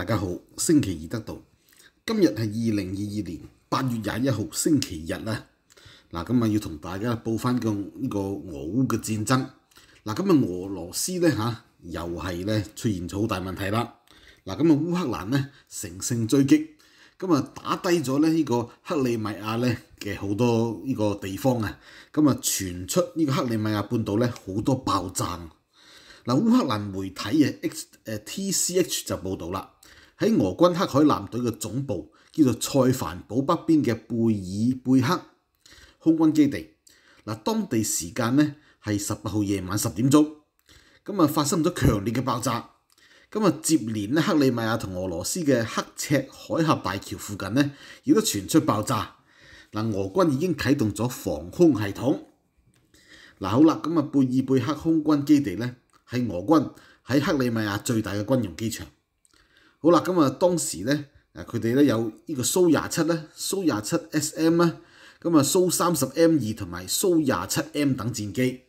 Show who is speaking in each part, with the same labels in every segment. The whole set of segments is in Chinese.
Speaker 1: 大家好，星期二得到今日系二零二二年八月廿一号星期日啦。嗱，咁啊要同大家报翻个呢個俄烏嘅戰爭。嗱，咁啊俄羅斯咧吓又係咧出現咗好大問題啦。嗱，咁啊烏克蘭咧乘勝追擊，咁啊打低咗咧呢個克里米亞咧嘅好多呢个地方啊。咁啊傳出呢個克里米亞半島咧好多爆炸。嗱，烏克蘭媒體嘅 X 誒 T C H 就報道啦。喺俄軍黑海艦隊嘅總部，叫做塞凡堡北邊嘅貝爾貝克空軍基地。嗱，當地時間咧係十八號夜晚十點鐘，咁啊發生咗強烈嘅爆炸。咁啊，接連咧克里米亞同俄羅斯嘅黑赤海峽大橋附近咧，亦都傳出爆炸。嗱，俄軍已經啟動咗防空系統。嗱，好啦，咁啊貝爾貝克空軍基地咧，係俄軍喺克里米亞最大嘅軍用機場。好啦，咁啊當時咧，誒佢哋咧有呢個蘇廿七咧、蘇廿七 SM 啦，咁啊蘇三十 M 二同埋蘇廿七 M 等戰機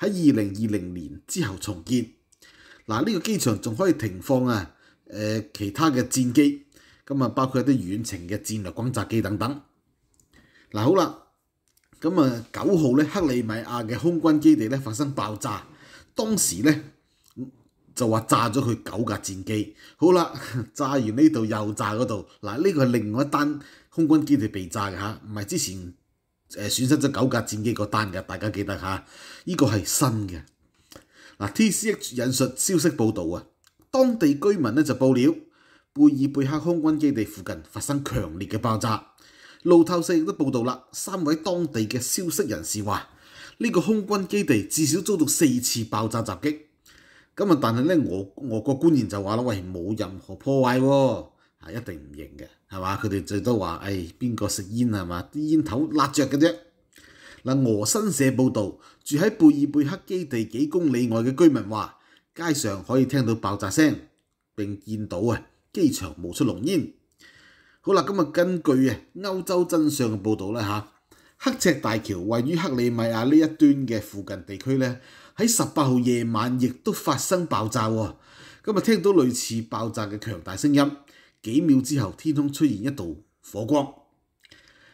Speaker 1: 喺二零二零年之後重建。嗱，呢個機場仲可以停放啊誒其他嘅戰機，咁啊包括一啲遠程嘅戰略轟炸機等等。嗱，好啦，咁啊九號咧克里米亞嘅空軍基地咧發生爆炸，當時咧。就話炸咗佢九架戰機，好啦，炸完呢度又炸嗰度。嗱，呢個係另外一單空軍基地被炸嘅嚇，唔係之前誒損失咗九架戰機嗰單嘅。大家記得嚇，依個係新嘅。嗱，T C H 引述消息報導啊，當地居民咧就報料，貝爾貝克空軍基地附近發生強烈嘅爆炸。路透社亦都報導啦，三位當地嘅消息人士話，呢個空軍基地至少遭到四次爆炸襲擊。咁啊！但係咧，我我個官員就話啦：喂，冇任何破壞喎，啊一定唔認嘅，係嘛？佢哋最多話：，誒邊個食煙係嘛？啲煙頭辣着嘅啫。嗱，俄新社報導，住喺貝爾貝克基地幾公里外嘅居民話，街上可以聽到爆炸聲，並見到啊機場冒出濃煙。好啦，今日根據啊歐洲真相嘅報導咧嚇。黑赤大橋位於克里米亞呢一端嘅附近地區咧，喺十八號夜晚亦都發生爆炸喎。今日聽到類似爆炸嘅強大聲音，幾秒之後天空出現一道火光。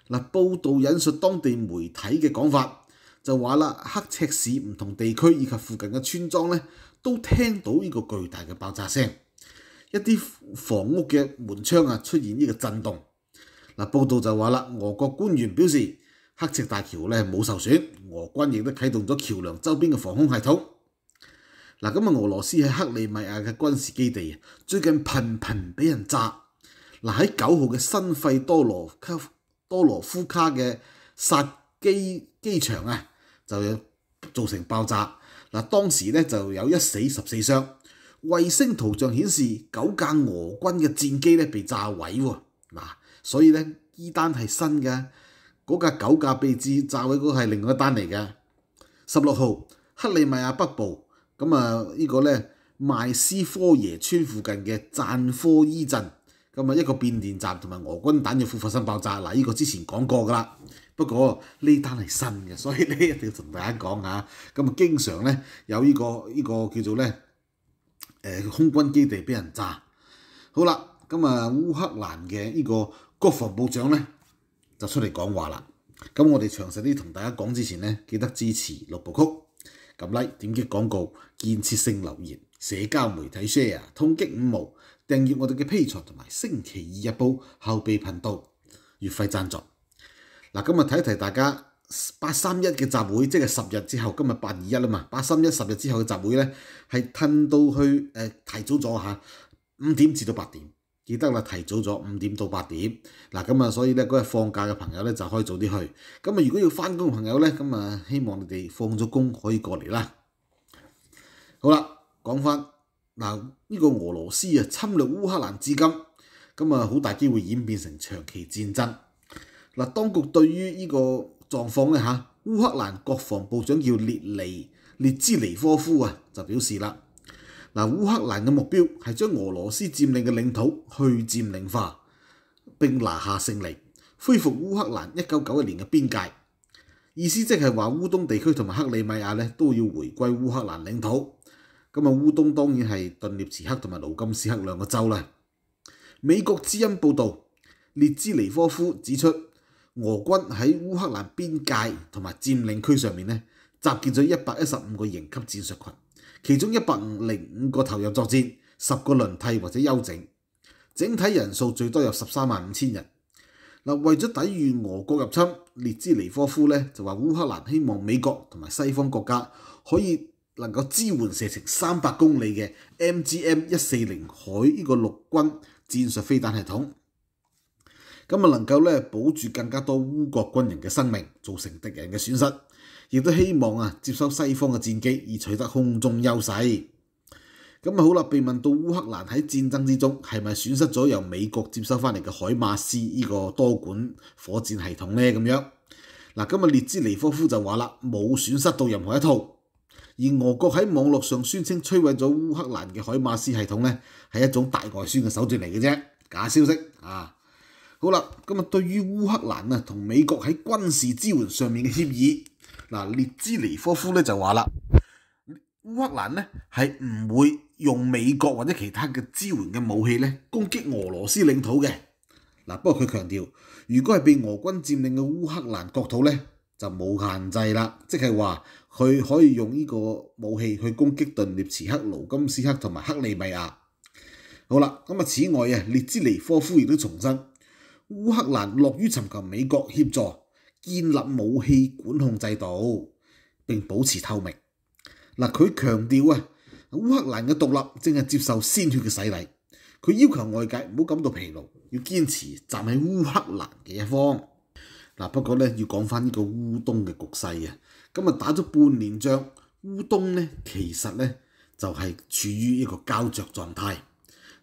Speaker 1: 嗱，報道引述當地媒體嘅講法就話啦，黑赤市唔同地區以及附近嘅村莊咧，都聽到呢個巨大嘅爆炸聲，一啲房屋嘅門窗啊出現呢個震動。嗱，報道就話啦，俄國官員表示。黑赤大橋咧冇受損，俄軍亦都啟動咗橋梁周邊嘅防空系統。嗱，咁啊，俄羅斯喺克里米亞嘅軍事基地最近頻頻俾人炸。嗱，喺九號嘅新費多羅多羅夫卡嘅殺機機場啊，就造成爆炸。嗱，當時咧就有一死十四傷。衛星圖像顯示九架俄軍嘅戰機咧被炸毀喎。嗱，所以咧依單係新嘅。嗰架九架被炸嘅嗰系另外一单嚟嘅，十六号克里米亚北部咁啊呢个咧麥斯科耶村附近嘅赞科伊镇咁啊一个变电站同埋俄军弹藥庫发生爆炸，嗱呢个之前讲过噶啦，不过呢单系新嘅，所以咧一定要同大家讲吓，咁啊经常咧有呢个呢个叫做咧诶空军基地俾人炸，好啦，咁啊乌克兰嘅呢个国防部长咧。就出嚟講話啦！咁我哋詳細啲同大家講之前呢，記得支持六部曲，撳 Like、點擊廣告、建設性留言、社交媒體 share、通擊五毛、訂閱我哋嘅披財同埋星期二日報後備頻道月費贊助。嗱，今日提一提大家八三一嘅集會，即係十日之後，今日八二一啦嘛。八三一十日之後嘅集會呢，係褪到去提早咗嚇，五點至到八點。記得啦，提早咗五點到八點。嗱，咁啊，所以咧嗰日放假嘅朋友咧就可以早啲去。咁啊，如果要翻工嘅朋友咧，咁啊希望你哋放咗工可以過嚟啦。好啦，講翻嗱呢個俄羅斯啊侵略烏克蘭至今，咁啊好大機會演變成長期戰爭。嗱，當局對於呢個狀況咧嚇，烏克蘭國防部長叫列尼列茲尼科夫啊就表示啦。嗱，烏克蘭嘅目標係將俄羅斯佔領嘅領土去佔領化，並拿下勝利，恢復烏克蘭一九九一年嘅邊界。意思即係話烏東地區同埋克里米亞咧都要回歸烏克蘭領土。咁啊，烏東當然係頓涅茨克同埋盧甘斯克兩個州啦。美國《知音》報道，列茲尼科夫指出，俄軍喺烏克蘭邊界同埋佔領區上面咧，集結咗一百一十五個營級戰術群。其中一百零五個投入作戰，十個輪替或者休整，整體人數最多有十三萬五千人。嗱，為咗抵禦俄國入侵，列茲尼科夫咧就話，烏克蘭希望美國同埋西方國家可以能夠支援射程三百公里嘅 MGM 一四零海呢個陸軍戰術飛彈系統，咁啊能夠咧保住更加多烏國軍人嘅生命，造成敵人嘅損失。亦都希望啊，接收西方嘅戰機而取得空中優勢。咁啊好啦，被問到烏克蘭喺戰爭之中係咪損失咗由美國接收翻嚟嘅海馬斯呢個多管火箭系統呢？咁樣嗱，今日列茲尼科夫就話啦，冇損失到任何一套。而俄國喺網絡上宣稱摧毀咗烏克蘭嘅海馬斯系統呢，係一種大外宣嘅手段嚟嘅啫，假消息啊！好啦，咁啊，對於烏克蘭啊同美國喺軍事支援上面嘅協議。嗱，列支尼科夫咧就話啦，烏克蘭咧係唔會用美國或者其他嘅支援嘅武器咧攻擊俄羅斯領土嘅。嗱，不過佢強調，如果係被俄軍佔領嘅烏克蘭國土咧，就冇限制啦，即係話佢可以用呢個武器去攻擊顿涅茨克、盧甘斯克同埋克里米亞。好啦，咁啊，此外啊，列支尼科夫亦都重申，烏克蘭乐於尋求美國協助。建立武器管控制度並保持透明。嗱，佢強調啊，烏克蘭嘅獨立正係接受鮮血嘅洗礼。佢要求外界唔好感到疲勞，要堅持站喺烏克蘭嘅一方。嗱，不過咧要講翻呢個烏冬嘅局勢啊，咁啊，打咗半年仗，烏冬咧其實咧就係處於一個膠着狀態。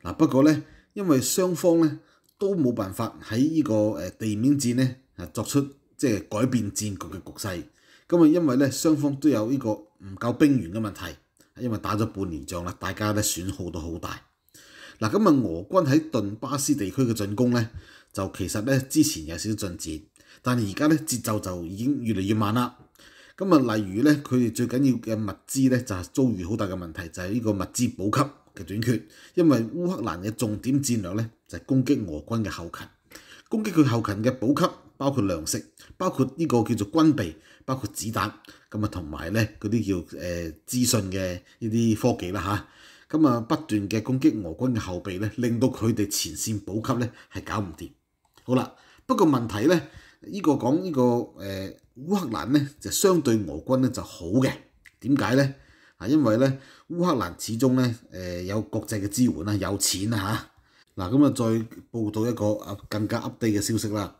Speaker 1: 嗱，不過咧因為雙方咧都冇辦法喺呢個地面戰咧啊作出。即係改變戰局嘅局勢，咁啊，因為咧雙方都有呢個唔夠兵員嘅問題，因為打咗半年仗啦，大家咧損耗都好大。嗱，咁啊俄軍喺頓巴斯地區嘅進攻咧，就其實咧之前有少少進展，但係而家咧節奏就已經越嚟越慢啦。咁啊，例如咧佢哋最緊要嘅物資咧就係遭遇好大嘅問題，就係呢個物資補給嘅短缺，因為烏克蘭嘅重點戰略咧就係攻擊俄軍嘅後勤，攻擊佢後勤嘅補給。包括糧食，包括呢個叫做軍備，包括子彈，咁啊同埋咧嗰啲叫誒資訊嘅呢啲科技啦嚇，咁啊不斷嘅攻擊俄軍嘅後備咧，令到佢哋前線補給咧係搞唔掂。好啦，不過問題咧，呢個講呢個誒烏克蘭咧就相對俄軍咧就好嘅，點解咧？啊，因為咧烏克蘭始終咧有國際嘅支援啦，有錢啊嚇。嗱咁啊，再報道一個更加 update 嘅消息啦。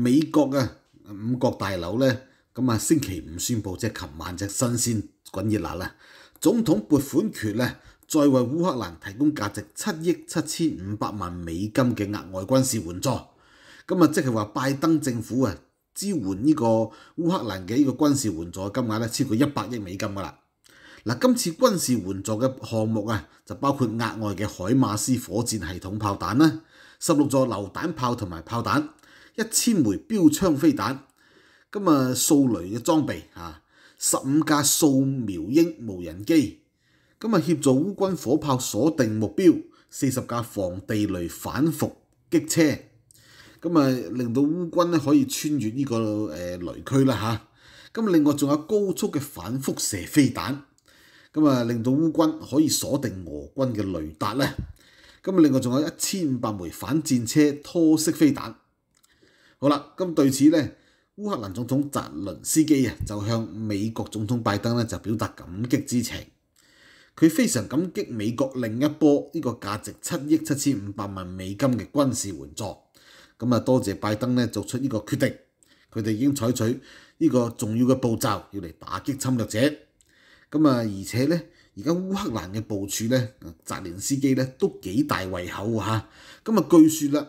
Speaker 1: 美國啊五國大樓咧，咁啊星期五宣布，即係琴晚即係新鮮滾熱辣啦！總統撥款權咧，再為烏克蘭提供價值七億七千五百萬美金嘅額外軍事援助。咁啊，即係話拜登政府啊，支援呢個烏克蘭嘅呢個軍事援助金額咧，超過一百億美金㗎啦！嗱，今次軍事援助嘅項目啊，就包括額外嘅海馬斯火箭系統炮彈啦、十六座榴彈炮同埋炮彈。一千枚標槍飛彈，咁啊扫雷嘅裝備啊，十五架掃描鹰無人機，咁啊協助烏軍火炮鎖定目標，四十架防地雷反覆擊車，咁啊令到烏軍咧可以穿越呢個诶雷區啦吓，咁另外仲有高速嘅反輻射飛彈，咁啊令到烏軍可以鎖定俄軍嘅雷達咧，咁啊另外仲有一千五百枚反戰車拖式飛彈。好啦，咁對此咧，烏克蘭總統澤倫斯基啊，就向美國總統拜登咧就表達感激之情。佢非常感激美國另一波呢個價值七億七千五百萬美金嘅軍事援助。咁啊，多謝拜登咧做出呢個決定。佢哋已經採取呢個重要嘅步驟，要嚟打擊侵略者。咁啊，而且咧，而家烏克蘭嘅部署咧，澤倫斯基咧都幾大胃口嚇。咁啊，據說啦。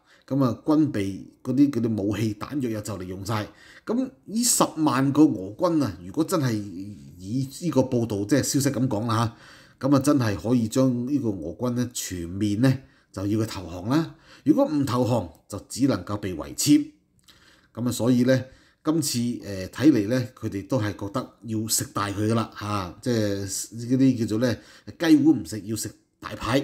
Speaker 1: 咁啊，軍備嗰啲、啲武器彈藥又就嚟用曬，咁呢十萬個俄軍啊，如果真係以呢個報道即係消息咁講啦嚇，咁啊真係可以將呢個俄軍咧全面咧就要佢投降啦。如果唔投降，就只能夠被圍籤。咁啊，所以咧，今次誒睇嚟咧，佢哋都係覺得要食大佢噶啦嚇，即係嗰啲叫做咧雞碗唔食，要食大牌。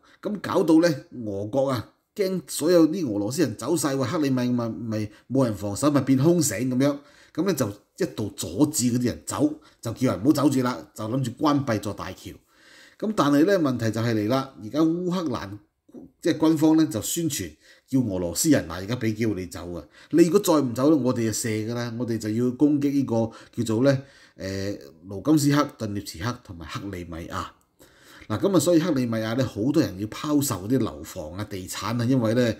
Speaker 1: 咁搞到咧，俄國啊，驚所有啲俄羅斯人走曬喎，克里米咪咪冇人防守咪變空城咁樣，咁咧就一度阻止嗰啲人走，就叫人唔好走住啦，就諗住關閉座大橋。咁但係咧問題就係嚟啦，而家烏克蘭即係軍方咧就宣傳，叫俄羅斯人嗱，而家俾機會你走啊！你如果再唔走咧，我哋就射㗎啦，我哋就要攻擊呢個叫做咧，誒盧金斯克、頓涅茨克同埋克里米亞。嗱咁啊，所以克里米亞咧，好多人要拋售啲樓房啊、地產啊，因為咧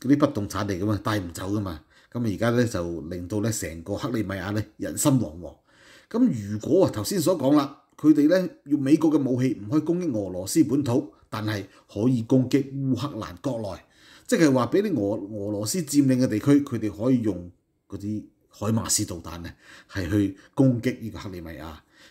Speaker 1: 嗰啲不動產嚟噶嘛，帶唔走噶嘛。咁而家咧就令到咧成個克里米亞咧人心惶惶。咁如果啊，頭先所講啦，佢哋咧用美國嘅武器唔可以攻擊俄羅斯本土，但係可以攻擊烏克蘭國內，即係話俾啲俄俄羅斯佔領嘅地區，佢哋可以用嗰啲海馬斯導彈咧係去攻擊呢個克里米亞。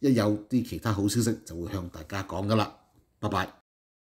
Speaker 1: 一有啲其他好消息就會向大家講噶啦，拜拜。